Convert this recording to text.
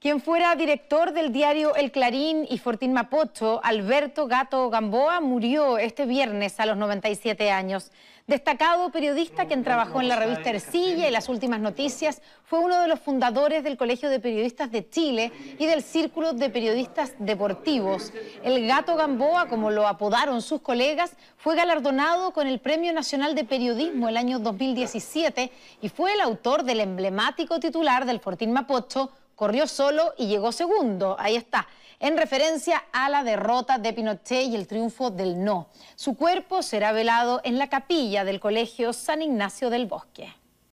Quien fuera director del diario El Clarín y Fortín Mapocho, Alberto Gato Gamboa, murió este viernes a los 97 años. Destacado periodista quien trabajó en la revista Ercilla y las últimas noticias, fue uno de los fundadores del Colegio de Periodistas de Chile y del Círculo de Periodistas Deportivos. El Gato Gamboa, como lo apodaron sus colegas, fue galardonado con el Premio Nacional de Periodismo el año 2017 y fue el autor del emblemático titular del Fortín Mapocho, corrió solo y llegó segundo. Ahí está en referencia a la derrota de Pinochet y el triunfo del no. Su cuerpo será velado en la capilla del Colegio San Ignacio del Bosque.